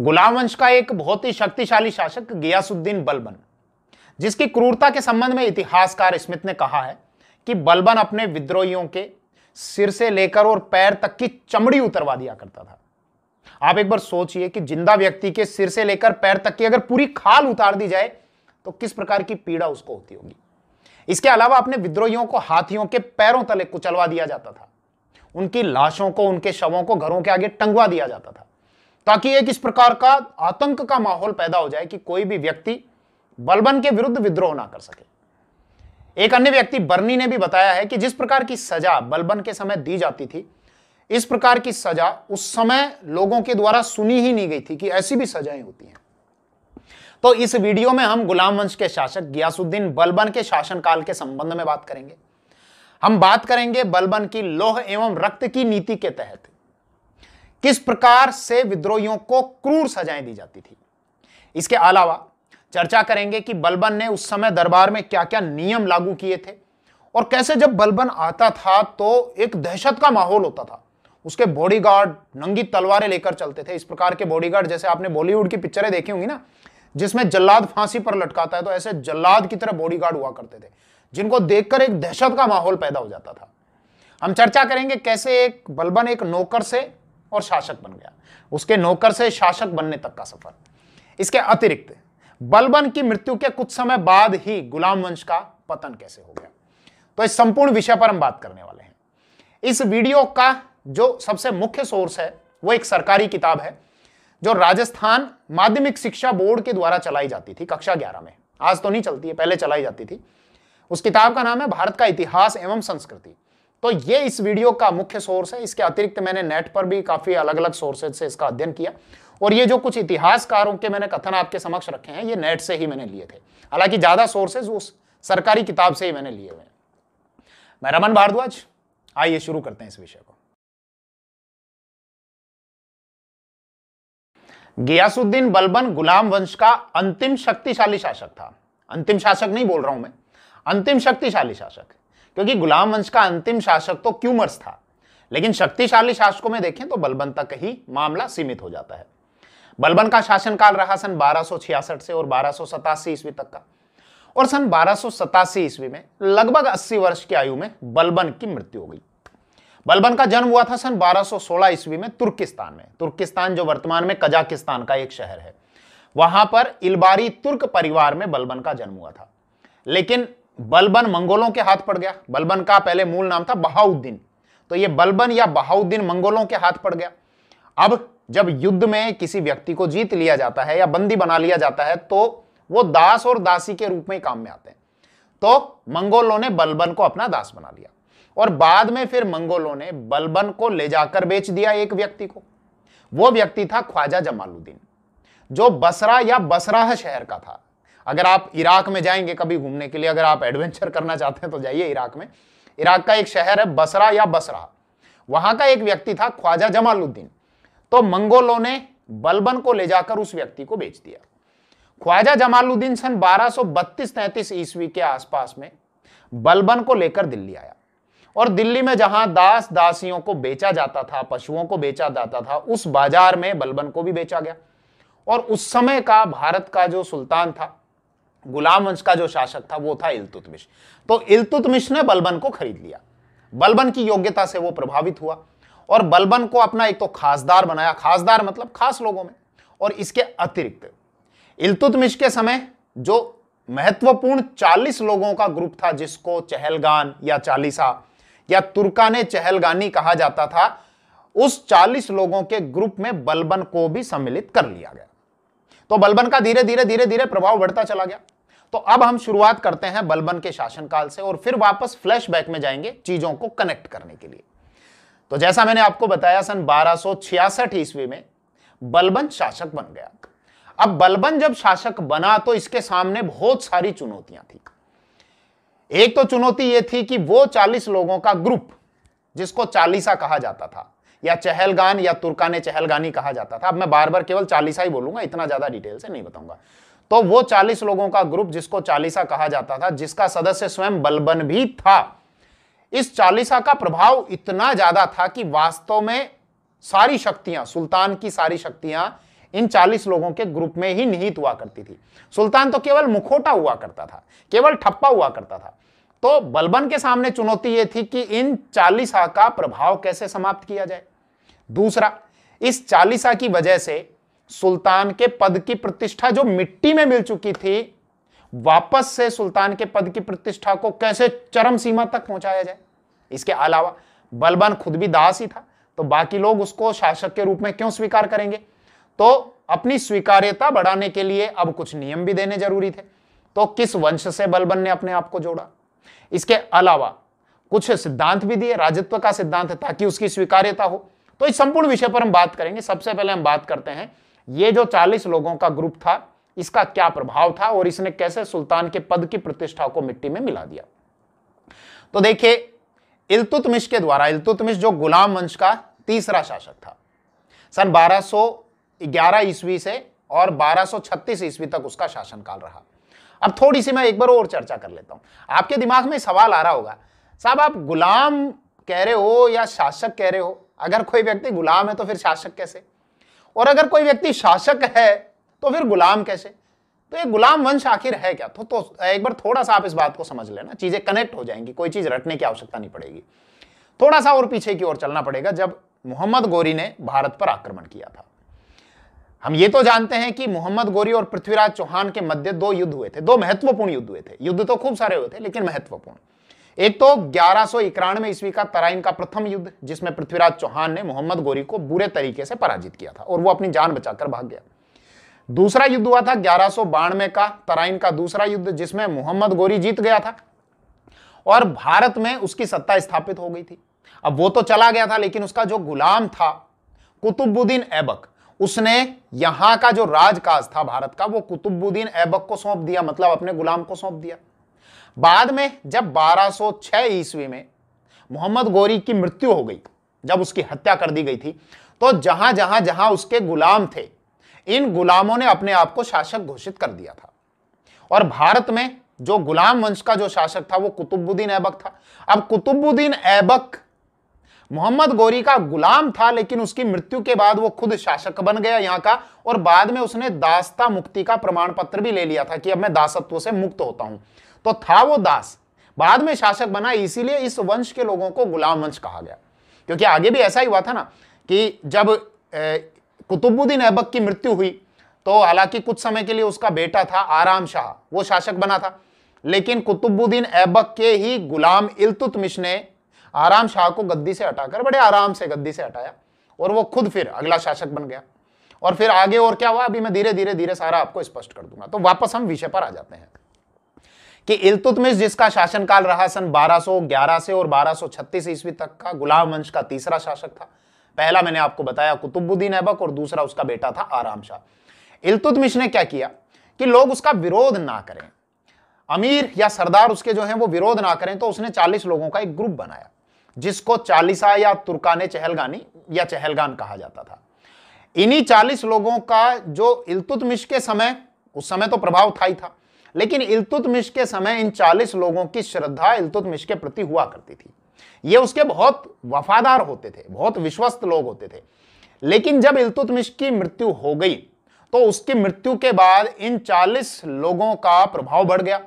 गुलाम वंश का एक बहुत ही शक्तिशाली शासक गियासुद्दीन बलबन जिसकी क्रूरता के संबंध में इतिहासकार स्मिथ ने कहा है कि बलबन अपने विद्रोहियों के सिर से लेकर और पैर तक की चमड़ी उतरवा दिया करता था आप एक बार सोचिए कि जिंदा व्यक्ति के सिर से लेकर पैर तक की अगर पूरी खाल उतार दी जाए तो किस प्रकार की पीड़ा उसको होती होगी इसके अलावा अपने विद्रोहियों को हाथियों के पैरों तले कुचलवा दिया जाता था उनकी लाशों को उनके शवों को घरों के आगे टंगवा दिया जाता था ताकि एक इस प्रकार का आतंक का माहौल पैदा हो जाए कि कोई भी व्यक्ति बलबन के विरुद्ध विद्रोह ना कर सके एक अन्य व्यक्ति बर्नी ने भी बताया है कि जिस प्रकार की सजा बलबन के समय दी जाती थी इस प्रकार की सजा उस समय लोगों के द्वारा सुनी ही नहीं गई थी कि ऐसी भी सजाएं होती हैं तो इस वीडियो में हम गुलाम वंश के शासक गियासुद्दीन बलबन के शासनकाल के संबंध में बात करेंगे हम बात करेंगे बलबन की लोह एवं रक्त की नीति के तहत किस प्रकार से विद्रोहियों को क्रूर सजाएं दी जाती थी इसके अलावा चर्चा करेंगे कि बलबन ने उस समय दरबार में क्या क्या नियम लागू किए थे और कैसे जब बलबन आता था तो एक दहशत का माहौल होता था उसके बॉडीगार्ड नंगी तलवारें लेकर चलते थे इस प्रकार के बॉडीगार्ड जैसे आपने बॉलीवुड की पिक्चरें देखी होंगी ना जिसमें जल्लाद फांसी पर लटकाता है तो ऐसे जल्लाद की तरह बॉडीगार्ड हुआ करते थे जिनको देखकर एक दहशत का माहौल पैदा हो जाता था हम चर्चा करेंगे कैसे एक बलबन एक नौकर से और शासक बन गया उसके नौकर से शासक बनने तक का सफर इसके अतिरिक्त बलबन की मृत्यु के कुछ समय बाद ही गुलाम वंश का पतन कैसे हो गया तो इस संपूर्ण विषय पर हम बात करने वाले हैं इस वीडियो का जो सबसे मुख्य सोर्स है वो एक सरकारी किताब है जो राजस्थान माध्यमिक शिक्षा बोर्ड के द्वारा चलाई जाती थी कक्षा ग्यारह में आज तो नहीं चलती है पहले चलाई जाती थी उस किताब का नाम है भारत का इतिहास एवं संस्कृति तो ये इस वीडियो का मुख्य सोर्स है इसके अतिरिक्त मैंने नेट पर भी काफी अलग अलग सोर्सेज से इसका अध्ययन किया और ये जो कुछ इतिहासकारों के मैंने कथन आपके समक्ष रखे हैं ये नेट से ही मैंने लिए थे हालांकि ज्यादा सोर्सेज उस सरकारी किताब से ही मैंने लिए हुए मैं रमन भारद्वाज आइए शुरू करते हैं इस विषय को गियासुद्दीन बलबन गुलाम वंश का अंतिम शक्तिशाली शासक था अंतिम शासक नहीं बोल रहा हूं मैं अंतिम शक्तिशाली शासक क्योंकि गुलाम वंश का अंतिम शासक तो क्यूमर्स था लेकिन शक्तिशाली शासकों में देखें तो बलबन तक ही मामला सीमित हो जाता है बलबन का शासनकाल रहा सन 1266 से और बारह ईस्वी तक का और सन बारह ईस्वी में लगभग 80 वर्ष की आयु में बलबन की मृत्यु हो गई बलबन का जन्म हुआ था सन 1216 ईस्वी में तुर्किस्तान में तुर्किस्तान जो वर्तमान में कजाकिस्तान का एक शहर है वहां पर इलबारी तुर्क परिवार में बलबन का जन्म हुआ था लेकिन बलबन मंगोलों के हाथ पड़ गया बलबन का पहले मूल नाम था बहाउद्दीन तो ये बलबन या बहाउद्दीन मंगोलों के हाथ पड़ गया अब जब युद्ध में किसी व्यक्ति को जीत लिया जाता है या बंदी बना लिया जाता है तो वो दास और दासी के रूप में काम में आते हैं तो मंगोलों ने बलबन को अपना दास बना लिया और बाद में फिर मंगोलों ने बलबन को ले जाकर बेच दिया एक व्यक्ति को वो व्यक्ति था ख्वाजा जमालुद्दीन जो बसरा या बसराह शहर का था अगर आप इराक में जाएंगे कभी घूमने के लिए अगर आप एडवेंचर करना चाहते हैं तो जाइए इराक में इराक का एक शहर है बसरा या बसरा वहां का एक व्यक्ति था ख्वाजा जमालुद्दीन तो मंगोलों ने बलबन को ले जाकर उस व्यक्ति को बेच दिया ख्वाजा जमालुद्दीन सन 1232-33 ईस्वी के आसपास में बलबन को लेकर दिल्ली आया और दिल्ली में जहां दास दासियों को बेचा जाता था पशुओं को बेचा जाता था उस बाजार में बलबन को भी बेचा गया और उस समय का भारत का जो सुल्तान था गुलाम वंश का जो शासक था वो था इल्तुतमिश तो इलतुतमिश ने बलबन को खरीद लिया बलबन की योग्यता से वो प्रभावित हुआ और बलबन को अपना एक तो खासदार बनाया खासदार मतलब खास लोगों में और इसके अतिरिक्त इलतुतमिश के समय जो महत्वपूर्ण 40 लोगों का ग्रुप था जिसको चहलगान या चालीसा या तुर्काने चहलगानी कहा जाता था उस 40 लोगों के ग्रुप में बलबन को भी सम्मिलित कर लिया गया तो बलबन का धीरे धीरे धीरे धीरे प्रभाव बढ़ता चला गया तो अब हम शुरुआत करते हैं बलबन के शासनकाल से और फिर वापस फ्लैशबैक में जाएंगे चीजों को कनेक्ट करने के लिए तो जैसा मैंने आपको बताया सन 1266 ईस्वी में बलबन शासक बन गया अब बलबन जब शासक बना तो इसके सामने बहुत सारी चुनौतियां थी एक तो चुनौती यह थी कि वो 40 लोगों का ग्रुप जिसको चालीसा कहा जाता था या चहलगान या तुर्काने चहलगानी कहा जाता था अब मैं बार बार केवल चालीसा ही बोलूंगा इतना ज्यादा डिटेल से नहीं बताऊंगा तो वो 40 लोगों का ग्रुप जिसको चालीसा कहा जाता था जिसका सदस्य स्वयं बलबन भी था इस चालीसा का प्रभाव इतना ज्यादा था कि वास्तव में सारी शक्तियां सुल्तान की सारी शक्तियां इन 40 लोगों के ग्रुप में ही निहित हुआ करती थी सुल्तान तो केवल मुखोटा हुआ करता था केवल ठप्पा हुआ करता था तो बलबन के सामने चुनौती यह थी कि इन चालीसा का प्रभाव कैसे समाप्त किया जाए दूसरा इस चालीसा की वजह से सुल्तान के पद की प्रतिष्ठा जो मिट्टी में मिल चुकी थी वापस से सुल्तान के पद की प्रतिष्ठा को कैसे चरम सीमा तक पहुंचाया जाए इसके अलावा बलबन खुद भी दास ही था तो बाकी लोग उसको शासक के रूप में क्यों स्वीकार करेंगे तो अपनी स्वीकार्यता बढ़ाने के लिए अब कुछ नियम भी देने जरूरी थे तो किस वंश से बलबन ने अपने आप को जोड़ा इसके अलावा कुछ सिद्धांत भी दिए राजत्व का सिद्धांत ताकि उसकी स्वीकार्यता हो तो इस संपूर्ण विषय पर हम बात करेंगे सबसे पहले हम बात करते हैं ये जो 40 लोगों का ग्रुप था इसका क्या प्रभाव था और इसने कैसे सुल्तान के पद की प्रतिष्ठा को मिट्टी में मिला दिया तो देखिए इलतुतमिश के द्वारा इलतुतमिश जो गुलाम वंश का तीसरा शासक था सन 1211 ईस्वी से और 1236 ईस्वी तक उसका शासनकाल रहा अब थोड़ी सी मैं एक बार और चर्चा कर लेता हूं आपके दिमाग में सवाल आ रहा होगा साहब आप गुलाम कह रहे हो या शासक कह रहे हो अगर कोई व्यक्ति गुलाम है तो फिर शासक कैसे और अगर कोई व्यक्ति शासक है तो फिर गुलाम कैसे तो ये गुलाम वंश आखिर है क्या तो, तो एक बार थोड़ा सा आप इस बात को समझ लेना चीजें कनेक्ट हो जाएंगी कोई चीज रटने की आवश्यकता नहीं पड़ेगी थोड़ा सा और पीछे की ओर चलना पड़ेगा जब मोहम्मद गोरी ने भारत पर आक्रमण किया था हम ये तो जानते हैं कि मोहम्मद गोरी और पृथ्वीराज चौहान के मध्य दो युद्ध हुए थे दो महत्वपूर्ण युद्ध हुए थे युद्ध तो खूब सारे हुए थे लेकिन महत्वपूर्ण एक तो ग्यारह सौ इकानवे ईस्वी का तराइन का प्रथम युद्ध जिसमें पृथ्वीराज चौहान ने मोहम्मद गोरी को बुरे तरीके से पराजित किया था और वो अपनी जान बचाकर भाग गया दूसरा युद्ध हुआ था ग्यारह सो बानवे का तराइन का दूसरा युद्ध जिसमें मोहम्मद गोरी जीत गया था और भारत में उसकी सत्ता स्थापित हो गई थी अब वो तो चला गया था लेकिन उसका जो गुलाम था कुतुबुद्दीन ऐबक उसने यहां का जो राजकाज था भारत का वो कुतुबुद्दीन ऐबक को सौंप दिया मतलब अपने गुलाम को सौंप दिया बाद में जब 1206 ईस्वी में मोहम्मद गौरी की मृत्यु हो गई जब उसकी हत्या कर दी गई थी तो जहां जहां जहां उसके गुलाम थे इन गुलामों ने अपने आप को शासक घोषित कर दिया था और भारत में जो गुलाम वंश का जो शासक था वो कुतुबुद्दीन ऐबक था अब कुतुबुद्दीन ऐबक मोहम्मद गौरी का गुलाम था लेकिन उसकी मृत्यु के बाद वो खुद शासक बन गया यहाँ का और बाद में उसने दासता मुक्ति का प्रमाण पत्र भी ले लिया था कि अब मैं दासत्व से मुक्त होता हूं तो था वो दास बाद में शासक बना इसीलिए इस वंश के लोगों को गुलाम वंश कहा गया क्योंकि आगे भी ऐसा ही हुआ था ना कि जब कुतुबुद्दीन ऐबक की मृत्यु हुई तो हालांकि कुछ समय के लिए उसका बेटा था आराम शाह वो शासक बना था लेकिन कुतुबुद्दीन ऐबक के ही गुलाम इलतुतमिश ने आराम शाह को गद्दी से हटाकर बड़े आराम से गद्दी से हटाया और वो खुद फिर अगला शासक बन गया और फिर आगे और क्या हुआ अभी मैं धीरे धीरे धीरे सारा आपको स्पष्ट कर दूंगा तो वापस हम विषय पर आ जाते हैं कि इलतुतमिश जिसका शासनकाल रहा सन 1211 से और 1236 ईस्वी तक का गुलाम वंश का तीसरा शासक था पहला मैंने आपको बताया कुतुबुद्दीन ऐबक और दूसरा उसका बेटा था आराम शाह इलतुतमिश ने क्या किया कि लोग उसका विरोध ना करें अमीर या सरदार उसके जो है वो विरोध ना करें तो उसने चालीस लोगों का एक ग्रुप बनाया जिसको चालीसा या तुर्कान चहलगानी या चहलगान कहा जाता था इन्हीं चालीस लोगों का जो इलतुतमिश के समय उस समय तो प्रभाव था ही था लेकिन इलतुतमिश के समय इन 40 लोगों की श्रद्धा इलतुतमिश के प्रति हुआ करती थी ये उसके बहुत वफादार होते थे बहुत विश्वस्त लोग होते थे लेकिन जब इलतुतमिश की मृत्यु हो गई तो उसकी मृत्यु के बाद इन 40 लोगों का प्रभाव बढ़ गया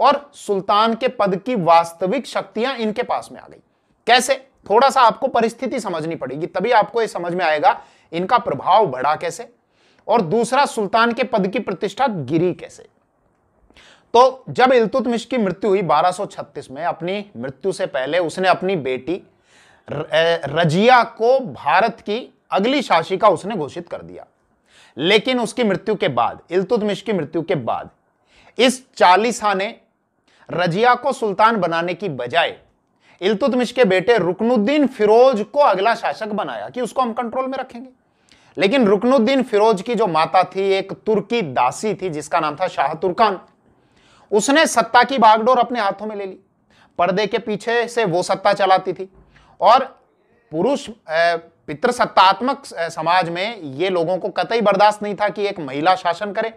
और सुल्तान के पद की वास्तविक शक्तियां इनके पास में आ गई कैसे थोड़ा सा आपको परिस्थिति समझनी पड़ेगी तभी आपको ये समझ में आएगा इनका प्रभाव बढ़ा कैसे और दूसरा सुल्तान के पद की प्रतिष्ठा गिरी कैसे तो जब इल्तुतमिश की मृत्यु हुई 1236 में अपनी मृत्यु से पहले उसने अपनी बेटी रजिया को भारत की अगली शासिका उसने घोषित कर दिया लेकिन उसकी मृत्यु के बाद इलतुतमिश की मृत्यु के बाद इस चालीसा ने रजिया को सुल्तान बनाने की बजाय इलतुतमिश के बेटे रुकनुद्दीन फिरोज को अगला शासक बनाया कि उसको हम कंट्रोल में रखेंगे लेकिन रुकनुद्दीन फिरोज की जो माता थी एक तुर्की दासी थी जिसका नाम था शाह तुर्कान उसने सत्ता की बागडोर अपने हाथों में ले ली पर्दे के पीछे से वो सत्ता चलाती थी और पुरुष पितृसत्तात्मक समाज में ये लोगों को कतई बर्दाश्त नहीं था कि एक महिला शासन करे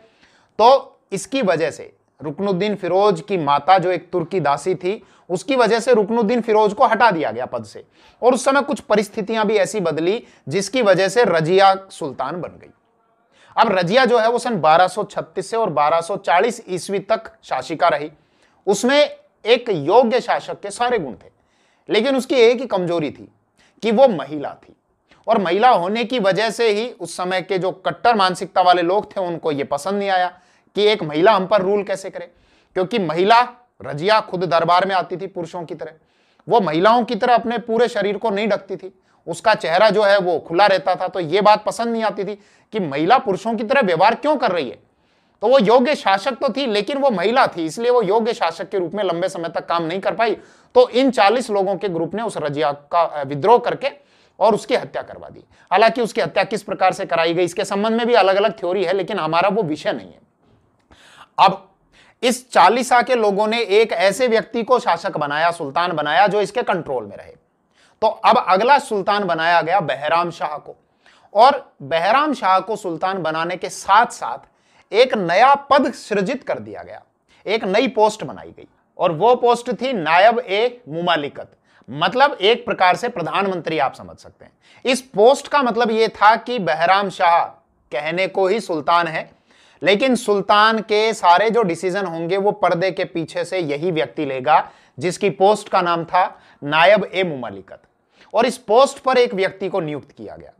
तो इसकी वजह से रुकनुद्दीन फिरोज की माता जो एक तुर्की दासी थी उसकी वजह से रुकनुद्दीन फिरोज को हटा दिया गया पद से और उस समय कुछ परिस्थितियां भी ऐसी बदली जिसकी वजह से रजिया सुल्तान बन गई अब रजिया जो है वो सन 1236 से और 1240 ईस्वी तक शासिका रही उसमें एक योग्य शासक के सारे गुण थे लेकिन उसकी एक ही कमजोरी थी कि वो महिला थी और महिला होने की वजह से ही उस समय के जो कट्टर मानसिकता वाले लोग थे उनको ये पसंद नहीं आया कि एक महिला हम पर रूल कैसे करे क्योंकि महिला रजिया खुद दरबार में आती थी पुरुषों की तरह वो महिलाओं की तरह अपने पूरे शरीर को नहीं ढकती थी उसका चेहरा जो है वो खुला रहता था तो ये बात पसंद नहीं आती थी कि महिला पुरुषों की तरह व्यवहार क्यों कर रही है तो वो योग्य शासक तो थी लेकिन वो महिला थी इसलिए वो योग्य शासक के रूप में लंबे समय तक काम नहीं कर पाई तो इन 40 लोगों के ग्रुप ने उस रजिया का विद्रोह करके और उसकी हत्या करवा दी हालांकि उसकी हत्या किस प्रकार से कराई गई इसके संबंध में भी अलग अलग थ्योरी है लेकिन हमारा वो विषय नहीं है अब इस चालीसा के लोगों ने एक ऐसे व्यक्ति को शासक बनाया सुल्तान बनाया जो इसके कंट्रोल में रहे तो अब अगला सुल्तान बनाया गया बहराम शाह को और बहराम शाह को सुल्तान बनाने के साथ साथ एक नया पद सृजित कर दिया गया एक नई पोस्ट बनाई गई और वो पोस्ट थी नायब ए मुमालिकत मतलब एक प्रकार से प्रधानमंत्री आप समझ सकते हैं इस पोस्ट का मतलब यह था कि बहराम शाह कहने को ही सुल्तान है लेकिन सुल्तान के सारे जो डिसीजन होंगे वो पर्दे के पीछे से यही व्यक्ति लेगा जिसकी पोस्ट का नाम था नायब ए मुमालिकत और इस पोस्ट पर एक व्यक्ति को नियुक्त किया गया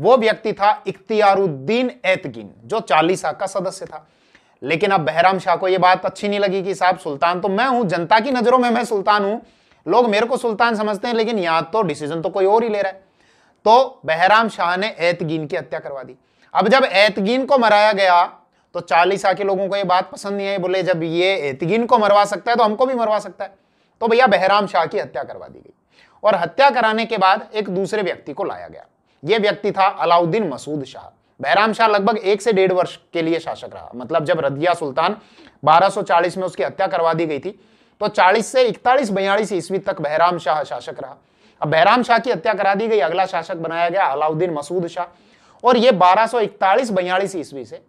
वो व्यक्ति था इख्तियारुद्दीन एतगिन जो चालीसा का सदस्य था लेकिन अब बहराम शाह को यह बात अच्छी नहीं लगी कि साहब सुल्तान तो मैं हूं जनता की नजरों में मैं सुल्तान हूं लोग मेरे को सुल्तान समझते हैं लेकिन यहां तो डिसीजन तो कोई और ही ले रहा है तो बहराम शाह ने एतगीन की हत्या करवा दी अब जब एतगीन को मराया गया तो चालीसा के लोगों को यह बात पसंद नहीं आई बोले जब ये एतगीन को मरवा सकता है तो हमको भी मरवा सकता है तो भैया बहराम शाह की हत्या करवा दी गई और हत्या कराने के बाद एक दूसरे व्यक्ति को लाया गया यह व्यक्ति था अलाउद्दीन मसूद शाह बहराम शाह लगभग एक से डेढ़ वर्ष के लिए शासक रहा मतलब जब रदिया सुल्तान 1240 में उसकी हत्या करवा दी गई थी तो 40 से इकतालीस बयालीस ईस्वी तक बहराम शाह शासक रहा अब बहराम शाह की हत्या करा दी गई अगला शासक बनाया गया अलाउद्दीन मसूद शाह और ये 1241 बयालीस ईस्वी से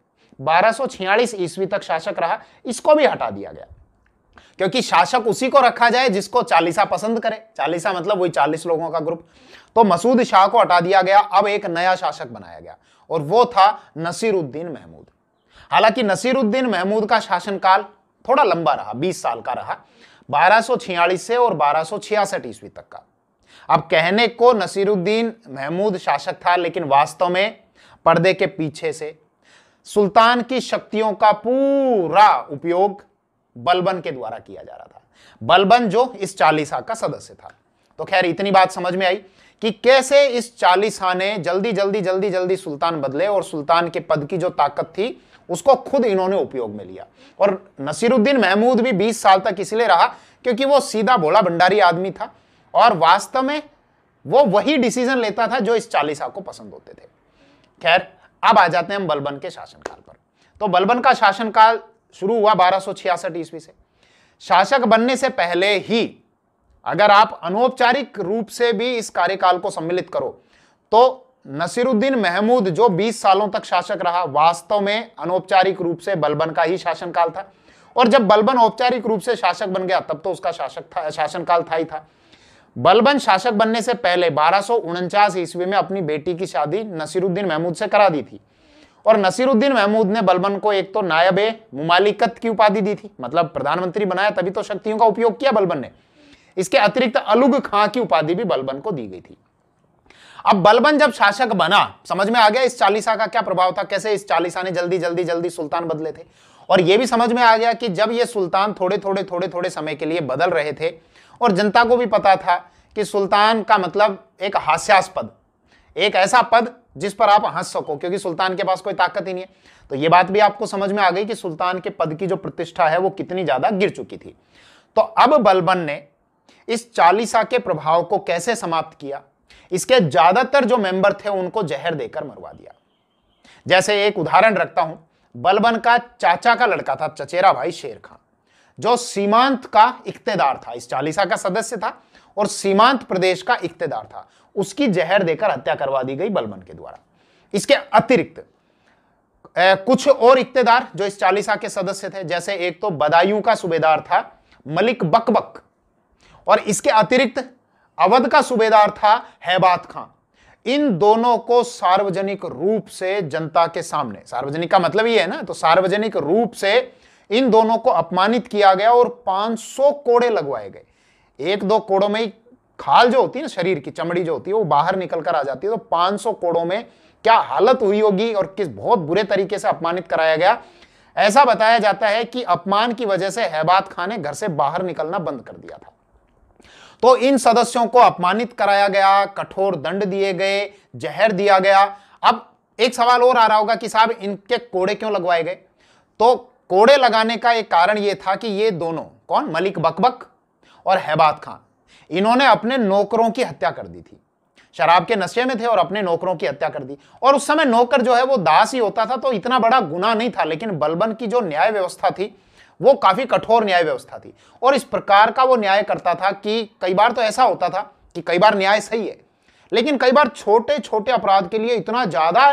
1246 ईस्वी तक शासक रहा इसको भी हटा दिया गया क्योंकि शासक उसी को रखा जाए जिसको चालीसा पसंद करे चालीसा मतलब वही चालीस लोगों का ग्रुप तो मसूद शाह को हटा दिया गया अब एक नया शासक बनाया गया और वो था नसीरुद्दीन महमूद हालांकि नसीरुद्दीन महमूद का शासनकाल थोड़ा लंबा रहा 20 साल का रहा 1246 से और बारह ईस्वी तक का अब कहने को नसीरुद्दीन महमूद शासक था लेकिन वास्तव में पर्दे के पीछे से सुल्तान की शक्तियों का पूरा उपयोग बलबन के द्वारा किया जा रहा था बलबन जो इस चालीसा का सदस्य था तो खैर इतनी बात समझ में आई कि कैसे इस चालीसा ने जल्दी जल्दी जल्दी जल्दी सुल्तान बदले और सुल्तान के पद की जो ताकत थी उसको खुद इन्होंने उपयोग में लिया और नसीरुद्दीन महमूद भी 20 साल तक इसलिए रहा क्योंकि वो सीधा भोला भंडारी आदमी था और वास्तव में वो वही डिसीजन लेता था जो इस चालीसा को पसंद होते थे खैर अब आ जाते हैं हम बलबन के शासनकाल पर तो बलबन का शासनकाल शुरू हुआ बारह ईस्वी से शासक बनने से पहले ही अगर आप अनौपचारिक रूप से भी इस कार्यकाल को सम्मिलित करो तो नसीरुद्दीन महमूद जो 20 सालों तक शासक रहा वास्तव में अनौपचारिक रूप से बलबन का ही शासनकाल था और जब बलबन औपचारिक रूप से शासक बन गया तब तो उसका शासक था शासनकाल था ही था बलबन शासक बनने से पहले बारह ईस्वी में अपनी बेटी की शादी नसीरुद्दीन महमूद से करा दी थी और नसीरुद्दीन महमूद ने बलबन को एक तो नायब मुमालिकत की उपाधि दी थी मतलब प्रधानमंत्री बनाया तभी तो शक्तियों का उपयोग किया बलबन ने इसके अतिरिक्त अलुग खां की उपाधि भी बलबन को दी गई थी अब बलबन जब शासक बना समझ में आ गया इस चालीसा का क्या प्रभाव था कैसे इस चालीसा ने जल्दी जल्दी जल्दी सुल्तान बदले थे और यह भी समझ में आ गया कि जब ये सुल्तान थोड़े थोड़े थोड़े थोड़े समय के लिए बदल रहे थे और जनता को भी पता था कि सुल्तान का मतलब एक हास्यास्पद एक ऐसा पद जिस पर आप हंस सको क्योंकि सुल्तान के पास कोई ताकत ही नहीं है तो ये बात भी आपको समझ में आ गई कि सुल्तान के पद की जो प्रतिष्ठा है वो कितनी ज्यादा गिर चुकी थी तो अब बलबन ने इस चालीसा के प्रभाव को कैसे समाप्त किया इसके ज्यादातर जो मेंबर थे उनको जहर देकर मरवा दिया जैसे एक उदाहरण रखता हूं बलबन का चाचा का लड़का था चचेरा भाई शेर खान जो सीमांत का इकतेदार था इस चालीसा का सदस्य था और सीमांत प्रदेश का इकतेदार था उसकी जहर देकर हत्या करवा दी गई बलबन के द्वारा इसके अतिरिक्त कुछ और इकतेदार जो इस चालीसा के सदस्य थे जैसे एक तो बदायूं का सूबेदार था मलिक बकबक और इसके अतिरिक्त अवध का सूबेदार था हैबात खां इन दोनों को सार्वजनिक रूप से जनता के सामने सार्वजनिक का मतलब ये है ना तो सार्वजनिक रूप से इन दोनों को अपमानित किया गया और 500 कोड़े लगवाए गए एक दो कोड़ों में ही खाल जो होती है ना शरीर की चमड़ी जो होती है वो बाहर निकल कर आ जाती है तो 500 कोड़ों में क्या हालत हुई होगी और किस बहुत बुरे तरीके से अपमानित कराया गया ऐसा बताया जाता है कि अपमान की वजह से हैबाद खान ने घर से बाहर निकलना बंद कर दिया था तो इन सदस्यों को अपमानित कराया गया कठोर दंड दिए गए जहर दिया गया अब एक सवाल और आ रहा होगा कि साहब इनके कोड़े क्यों लगवाए गए तो कोड़े लगाने का एक कारण यह था कि ये दोनों कौन मलिक बकबक और हैबाद खान इन्होंने अपने नौकरों की हत्या कर दी थी शराब के नशे में थे और अपने नौकरों की हत्या कर दी और उस समय नौकर जो है वो दास ही होता था तो इतना बड़ा गुना नहीं था लेकिन बलबन की जो न्याय व्यवस्था थी वो काफी कठोर न्याय व्यवस्था थी और इस प्रकार का वो न्याय करता था कि कई बार तो ऐसा होता था कि कई बार न्याय सही है लेकिन कई बार छोटे छोटे अपराध के लिए इतना ज्यादा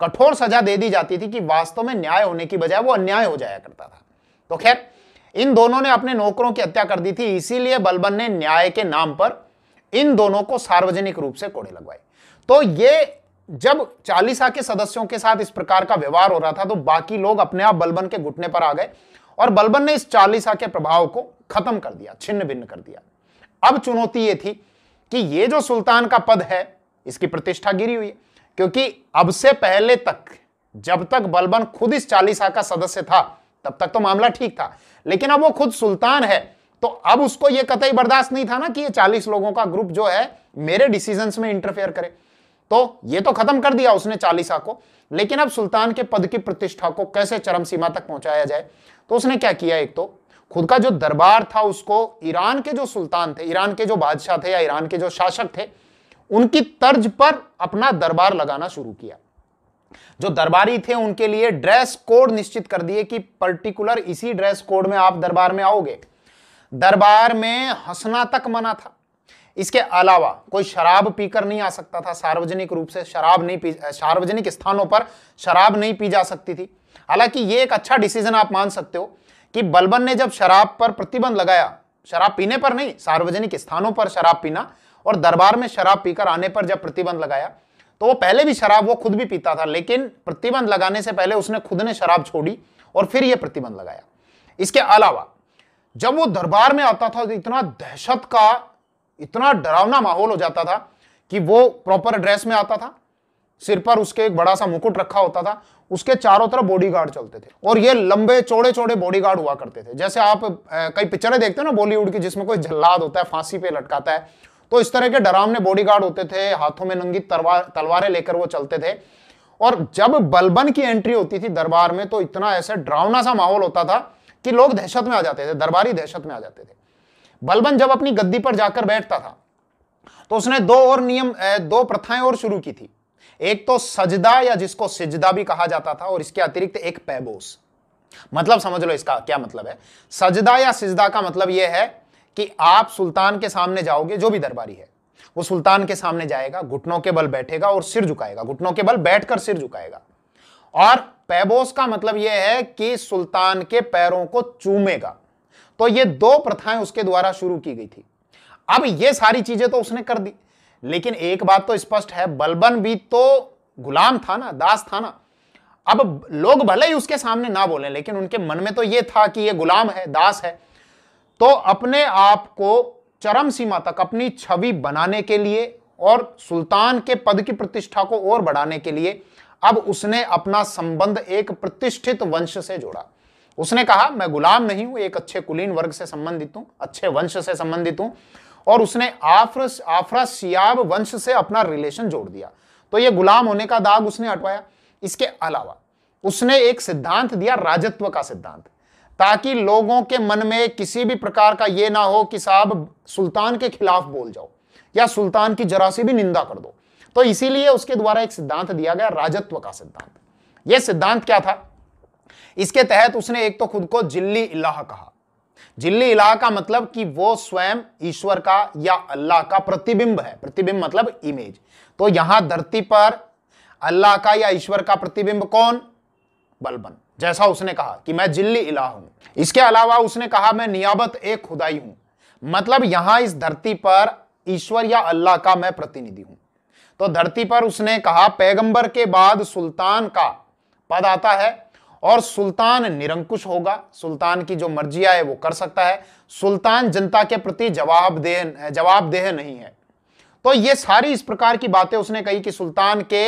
कठोर सजा दे दी जाती थी कि वास्तव में न्याय होने की बजाय वो अन्याय हो जाया करता था तो खैर इन दोनों ने अपने नौकरों की हत्या कर दी थी इसीलिए बलबन ने न्याय के नाम पर इन दोनों को सार्वजनिक रूप से कोड़े लगवाए तो ये जब चालीसा के सदस्यों के साथ इस प्रकार का व्यवहार हो रहा था तो बाकी लोग अपने आप बलबन के घुटने पर आ गए और बलबन ने इस चालीसा के प्रभाव को खत्म कर दिया छिन्न भिन्न कर दिया अब चुनौती ये थी कि ये जो सुल्तान का पद है इसकी प्रतिष्ठा गिरी हुई है क्योंकि अब से पहले तक जब तक बलबन खुद इस चालीसा का सदस्य था तब तक तो मामला ठीक था लेकिन अब वो खुद सुल्तान है तो अब उसको ये कतई बर्दाश्त नहीं था ना कि ये चालीस लोगों का ग्रुप जो है मेरे डिसीजन में इंटरफेयर करे तो ये तो खत्म कर दिया उसने चालीसा को लेकिन अब सुल्तान के पद की प्रतिष्ठा को कैसे चरम सीमा तक पहुंचाया जाए तो उसने क्या किया एक तो खुद का जो दरबार था उसको ईरान के जो सुल्तान थे ईरान के जो बादशाह थे या ईरान के जो शासक थे उनकी तर्ज पर अपना दरबार लगाना शुरू किया जो दरबारी थे उनके लिए ड्रेस कोड निश्चित कर दिए कि पर्टिकुलर इसी ड्रेस कोड में आप दरबार में आओगे दरबार में हंसना तक मना था इसके अलावा कोई शराब पीकर नहीं आ सकता था सार्वजनिक रूप से शराब नहीं पी सार्वजनिक स्थानों पर शराब नहीं पी जा सकती थी हालांकि ये एक अच्छा डिसीजन आप मान सकते हो कि बलबन ने जब शराब पर प्रतिबंध लगाया शराब पीने पर नहीं सार्वजनिक स्थानों पर शराब पीना और दरबार में शराब पीकर आने पर जब प्रतिबंध लगाया तो वो पहले भी शराब वो खुद भी पीता था लेकिन प्रतिबंध लगाने से पहले उसने खुद ने शराब छोड़ी और फिर यह प्रतिबंध लगाया इसके अलावा जब वो दरबार में आता था तो इतना दहशत का इतना डरावना माहौल हो जाता था कि वो प्रॉपर ड्रेस में आता था सिर पर उसके एक बड़ा सा मुकुट रखा होता था उसके चारों तरफ बॉडीगार्ड चलते थे और ये लंबे चौड़े चौड़े बॉडीगार्ड हुआ करते थे जैसे आप कई पिक्चरें देखते हो ना बॉलीवुड की जिसमें कोई जल्लाद होता है फांसी पे लटकाता है तो इस तरह के डरावने बॉडीगार्ड होते थे हाथों में नंगी तलवार तलवारें लेकर वो चलते थे और जब बलबन की एंट्री होती थी दरबार में तो इतना ऐसे डरावना सा माहौल होता था कि लोग दहशत में आ जाते थे दरबारी दहशत में आ जाते थे बलबन जब अपनी गद्दी पर जाकर बैठता था तो उसने दो और नियम दो प्रथाएं और शुरू की थी एक तो सजदा या जिसको सिजदा भी कहा जाता था और इसके अतिरिक्त एक पैबोस मतलब समझ लो इसका क्या मतलब है सजदा या सिजदा का मतलब यह है कि आप सुल्तान के सामने जाओगे जो भी दरबारी है वो सुल्तान के सामने जाएगा घुटनों के बल बैठेगा और सिर झुकाएगा घुटनों के बल बैठकर सिर झुकाएगा और पैबोस का मतलब यह है कि सुल्तान के पैरों को चूमेगा तो ये दो प्रथाएं उसके द्वारा शुरू की गई थी अब ये सारी चीजें तो उसने कर दी लेकिन एक बात तो स्पष्ट है बलबन भी तो गुलाम था ना दास था ना अब लोग भले ही उसके सामने ना बोले लेकिन उनके मन में तो यह था कि यह गुलाम है दास है तो अपने आप को चरम सीमा तक अपनी छवि बनाने के लिए और सुल्तान के पद की प्रतिष्ठा को और बढ़ाने के लिए अब उसने अपना संबंध एक प्रतिष्ठित वंश से जोड़ा उसने कहा मैं गुलाम नहीं हूं एक अच्छे कुलीन वर्ग से संबंधित हूं अच्छे वंश से संबंधित हूं और उसने आफ्र सियाब वंश से अपना रिलेशन जोड़ दिया तो ये गुलाम होने का दाग उसने हटवाया इसके अलावा उसने एक सिद्धांत दिया राजत्व का सिद्धांत ताकि लोगों के मन में किसी भी प्रकार का ये ना हो कि साहब सुल्तान के खिलाफ बोल जाओ या सुल्तान की जरा सी भी निंदा कर दो तो इसीलिए उसके द्वारा एक सिद्धांत दिया गया राजत्व का सिद्धांत यह सिद्धांत क्या था इसके तहत उसने एक तो खुद को जिल्ली इलाह कहा जिल्ली इलाह का मतलब कि वो स्वयं ईश्वर का या अल्लाह का प्रतिबिंब है प्रतिबिंब मतलब इमेज तो यहां धरती पर अल्लाह का या ईश्वर का प्रतिबिंब कौन बलबन जैसा उसने कहा कि मैं जिल्ली इला हूं इसके अलावा उसने कहा मैं नियाबत एक खुदाई हूं मतलब यहां इस धरती पर ईश्वर या अल्लाह का मैं प्रतिनिधि हूं तो धरती पर उसने कहा पैगंबर के बाद सुल्तान का पद आता है और सुल्तान निरंकुश होगा सुल्तान की जो मर्जी आए वो कर सकता है सुल्तान जनता के प्रति जवाबदेह जवाबदेह नहीं है तो ये सारी इस प्रकार की बातें उसने कही कि सुल्तान के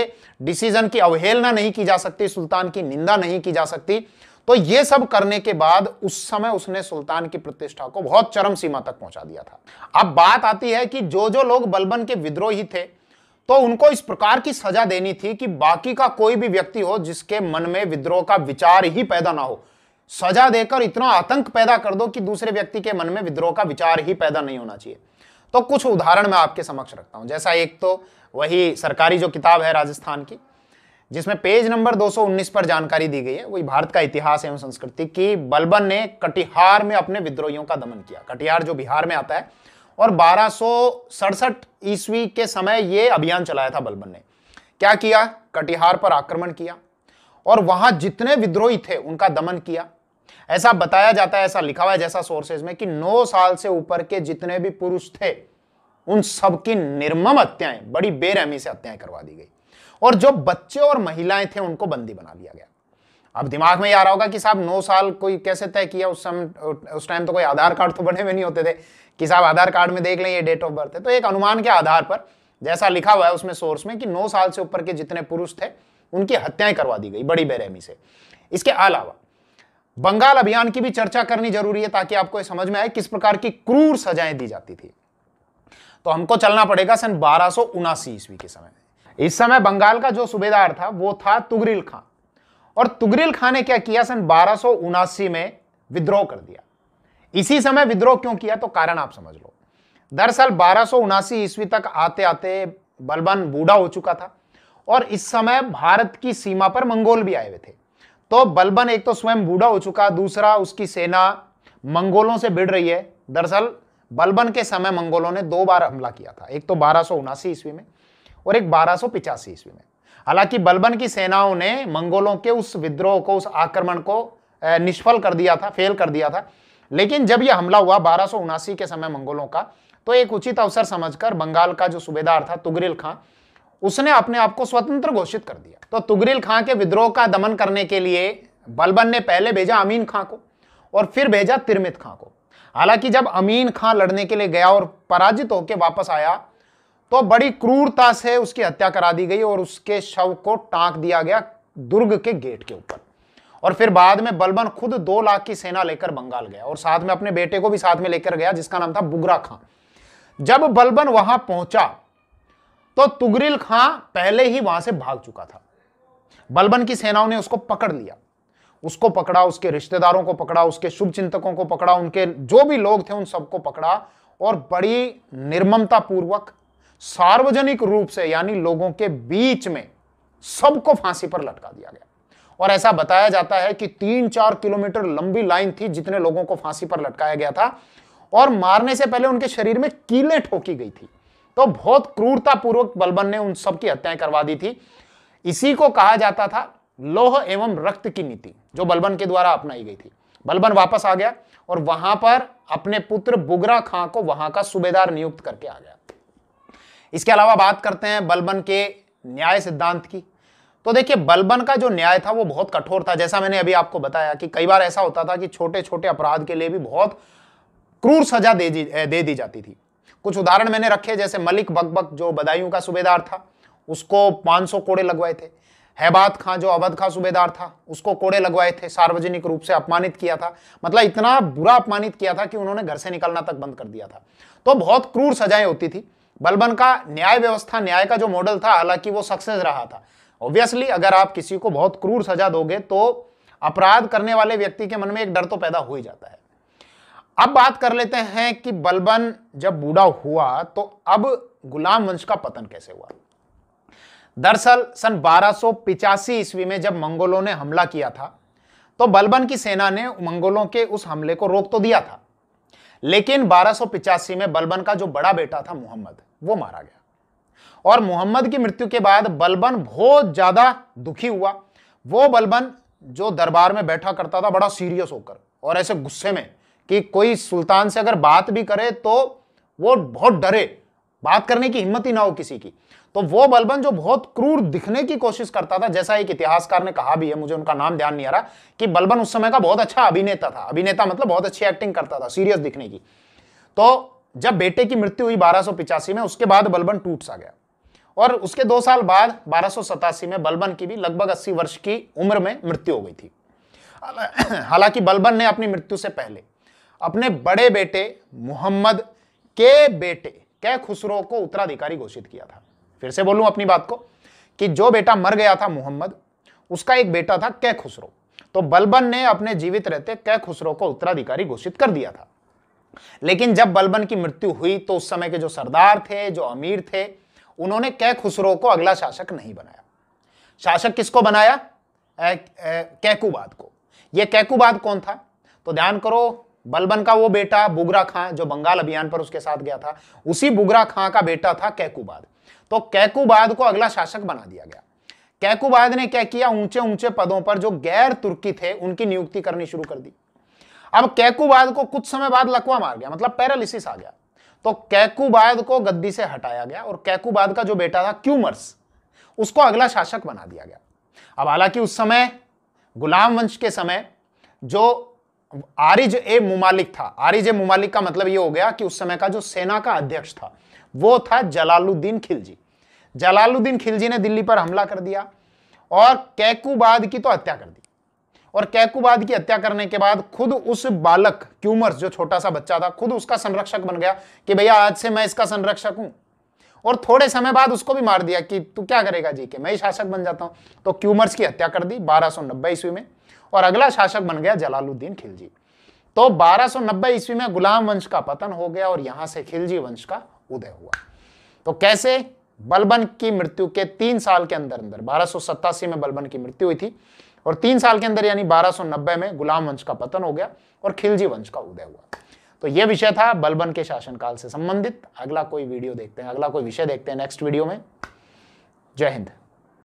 डिसीजन की अवहेलना नहीं की जा सकती सुल्तान की निंदा नहीं की जा सकती तो ये सब करने के बाद उस समय उसने सुल्तान की प्रतिष्ठा को बहुत चरम सीमा तक पहुंचा दिया था अब बात आती है कि जो जो लोग बलबन के विद्रोही थे तो उनको इस प्रकार की सजा देनी थी कि बाकी का कोई भी व्यक्ति हो जिसके मन में विद्रोह का विचार ही पैदा ना हो सजा देकर इतना आतंक पैदा कर दो कि दूसरे व्यक्ति के मन में विद्रोह का विचार ही पैदा नहीं होना चाहिए तो कुछ उदाहरण मैं आपके समक्ष रखता हूँ जैसा एक तो वही सरकारी जो किताब है राजस्थान की जिसमें पेज नंबर 219 पर जानकारी दी गई है वही भारत का इतिहास एवं संस्कृति की बलबन ने कटिहार में अपने विद्रोहियों का दमन किया कटिहार जो बिहार में आता है और बारह ईस्वी के समय ये अभियान चलाया था बलबन ने क्या किया कटिहार पर आक्रमण किया और वहां जितने विद्रोही थे उनका दमन किया ऐसा बताया जाता है ऐसा लिखा हुआ है जैसा सोर्सेज में कि नौ साल से ऊपर के जितने भी पुरुष थे उन सबकी निर्मम हत्याएं बड़ी बेरहमी से हत्याएं करवा दी गई और जो बच्चे और महिलाएं थे उनको बंदी बना लिया गया अब दिमाग में ये आ रहा होगा कि साहब नौ साल कोई कैसे तय किया उस समय उस टाइम तो कोई आधार कार्ड तो बने हुए नहीं होते थे कि साहब आधार कार्ड में देख लें ये डेट ऑफ बर्थ है तो एक अनुमान के आधार पर जैसा लिखा हुआ है उसमें सोर्स में कि नौ साल से ऊपर के जितने पुरुष थे उनकी हत्याएं करवा दी गई बड़ी बेरहमी से इसके अलावा बंगाल अभियान की भी चर्चा करनी जरूरी है ताकि आपको समझ में आए किस प्रकार की क्रूर सजाएं दी जाती थी तो हमको चलना पड़ेगा सन बारह ईस्वी के समय इस समय बंगाल का जो सूबेदार था वो था तुगरिल खां और तुगरिल खान ने क्या किया सन बारह में विद्रोह कर दिया इसी समय विद्रोह क्यों किया तो कारण आप समझ लो दरअसल बारह ईस्वी तक आते आते बलबन बूढ़ा हो चुका था और इस समय भारत की सीमा पर मंगोल भी आए हुए थे तो बलबन एक तो स्वयं बूढ़ा हो चुका दूसरा उसकी सेना मंगोलों से भिड़ रही है दरअसल बलबन के समय मंगोलों ने दो बार हमला किया था एक तो बारह ईस्वी में और एक बारह ईस्वी में हालांकि बलबन की सेनाओं ने मंगोलों के उस विद्रोह को उस आक्रमण को निष्फल कर दिया था फेल कर दिया था लेकिन जब यह हमला हुआ बारह के समय मंगोलों का तो एक उचित अवसर समझकर बंगाल का जो सूबेदार था तुगरिल खां उसने अपने आप को स्वतंत्र घोषित कर दिया तो तुगरिल खां के विद्रोह का दमन करने के लिए बलबन ने पहले भेजा अमीन खां को और फिर भेजा तिरमित खां को हालांकि जब अमीन खां लड़ने के लिए गया और पराजित होकर वापस आया तो बड़ी क्रूरता से उसकी हत्या करा दी गई और उसके शव को टांक दिया गया दुर्ग के गेट के ऊपर और फिर बाद में बलबन खुद दो लाख की सेना लेकर बंगाल गया और साथ में अपने बेटे को भी साथ में लेकर गया जिसका नाम था बुगरा खां जब बलबन वहां पहुंचा तो तुगरिल खां पहले ही वहां से भाग चुका था बलबन की सेनाओं ने उसको पकड़ लिया उसको पकड़ा उसके रिश्तेदारों को पकड़ा उसके शुभ चिंतकों को पकड़ा उनके जो भी लोग थे उन सबको पकड़ा और बड़ी निर्ममता पूर्वक सार्वजनिक रूप से यानी लोगों के बीच में सबको फांसी पर लटका दिया गया और ऐसा बताया जाता है कि तीन चार किलोमीटर लंबी लाइन थी जितने लोगों को फांसी पर लटकाया गया था और मारने से पहले उनके शरीर में कीले ठोकी गई थी तो बहुत क्रूरतापूर्वक बलबन ने उन सबकी हत्याएं करवा दी थी इसी को कहा जाता था लोह एवं रक्त की नीति जो बलबन के द्वारा अपनाई गई थी बलबन वापस आ गया और वहां पर अपने पुत्र बुगरा खां को वहां का सूबेदार नियुक्त करके आ गया इसके अलावा बात करते हैं बलबन के न्याय सिद्धांत की तो देखिए बलबन का जो न्याय था वो बहुत कठोर था जैसा मैंने अभी आपको बताया कि कई बार ऐसा होता था कि छोटे छोटे अपराध के लिए भी बहुत क्रूर सजा दे दी जाती थी कुछ उदाहरण मैंने रखे जैसे मलिक बकबक जो बदायूं का सूबेदार था उसको 500 कोड़े लगवाए थे हैबात खां जो अवध का सूबेदार था उसको कोड़े लगवाए थे सार्वजनिक रूप से अपमानित किया था मतलब इतना बुरा अपमानित किया था कि उन्होंने घर से निकलना तक बंद कर दिया था तो बहुत क्रूर सजाएं होती थी बलबन का न्याय व्यवस्था न्याय का जो मॉडल था हालांकि वो सक्सेस रहा था ऑब्वियसली अगर आप किसी को बहुत क्रूर सजा दोगे तो अपराध करने वाले व्यक्ति के मन में एक डर तो पैदा हो ही जाता है अब बात कर लेते हैं कि बलबन जब बूढ़ा हुआ तो अब गुलाम वंश का पतन कैसे हुआ दरअसल सन बारह ईस्वी में जब मंगोलों ने हमला किया था तो बलबन की सेना ने मंगोलों के उस हमले को रोक तो दिया था लेकिन बारह में बलबन का जो बड़ा बेटा था मोहम्मद वो मारा गया और मोहम्मद की मृत्यु के बाद बलबन बहुत ज्यादा दुखी हुआ वो बलबन जो दरबार में बैठा करता था बड़ा सीरियस होकर और ऐसे गुस्से में कि कोई सुल्तान से अगर बात भी करे तो वो बहुत डरे बात करने की हिम्मत ही ना हो किसी की तो वो बलबन जो बहुत क्रूर दिखने की कोशिश करता था जैसा एक इतिहासकार ने कहा भी है मुझे उनका नाम ध्यान नहीं आ रहा कि बलबन उस समय का बहुत अच्छा अभिनेता था अभिनेता मतलब बहुत अच्छी एक्टिंग करता था सीरियस दिखने की तो जब बेटे की मृत्यु हुई बारह में उसके बाद बलबन टूट सा गया और उसके दो साल बाद बारह में बलबन की भी लगभग अस्सी वर्ष की उम्र में मृत्यु हो गई थी हालांकि बलबन ने अपनी मृत्यु से पहले अपने बड़े बेटे मोहम्मद के बेटे कै खुसरो को उत्तराधिकारी घोषित किया था फिर से बोलूं अपनी बात को कि जो बेटा मर गया था मोहम्मद उसका एक बेटा था कै खुसरो तो बलबन ने अपने जीवित रहते कै खुसरो को उत्तराधिकारी घोषित कर दिया था लेकिन जब बलबन की मृत्यु हुई तो उस समय के जो सरदार थे जो अमीर थे उन्होंने कै खुसरो को अगला शासक नहीं बनाया शासक किसको बनाया कैकूबाद को यह कैकूबाद कौन था तो ध्यान करो बलबन का वो बेटा बुगरा खां जो बंगाल अभियान पर उसके साथ गया था उसी बुगरा खां का बेटा था कैकुबाद तो कैकुबाद को अगला शासक बना दिया गया कैकुबाद ने क्या किया ऊंचे ऊंचे पदों पर जो गैर तुर्की थे उनकी नियुक्ति करनी शुरू कर दी अब कैकुबाद को कुछ समय बाद लकवा मार गया मतलब पैरालिसिस आ गया तो कैकुबाद को गद्दी से हटाया गया और कैकुबाद का जो बेटा था क्यूमर्स उसको अगला शासक बना दिया गया अब हालांकि उस समय गुलाम वंश के समय जो आरिज ए मुमालिक था आरिज ए मुमालिक का मतलब ये हो गया कि उस समय का जो सेना का अध्यक्ष था वो था जलालुद्दीन खिलजी जलालुद्दीन खिलजी ने दिल्ली पर हमला कर दिया और कैकुबाद की तो हत्या कर दी और कैकुबाद की हत्या करने के बाद खुद उस बालक क्यूमर्स जो छोटा सा बच्चा था खुद उसका संरक्षक बन गया कि भैया आज से मैं इसका संरक्षक हूं और थोड़े समय बाद उसको भी मार दिया कि तू क्या करेगा जी के मैं ही शासक बन जाता हूं तो क्यूमर्स की हत्या कर दी बारह ईस्वी में और अगला शासक बन गया जलालुद्दीन खिलजी तो 1290 ईस्वी में गुलाम वंश का पतन हो गया और यहां से खिलजी वंश का उदय हुआ तो कैसे बलबन की मृत्यु के तीन साल के अंदर अंदर बारह में बलबन की मृत्यु हुई थी और तीन साल के अंदर यानी 1290 में गुलाम वंश का पतन हो गया और खिलजी वंश का उदय हुआ तो यह विषय था बलबन के शासनकाल से संबंधित अगला कोई वीडियो देखते हैं अगला कोई विषय देखते हैं नेक्स्ट वीडियो में जय हिंद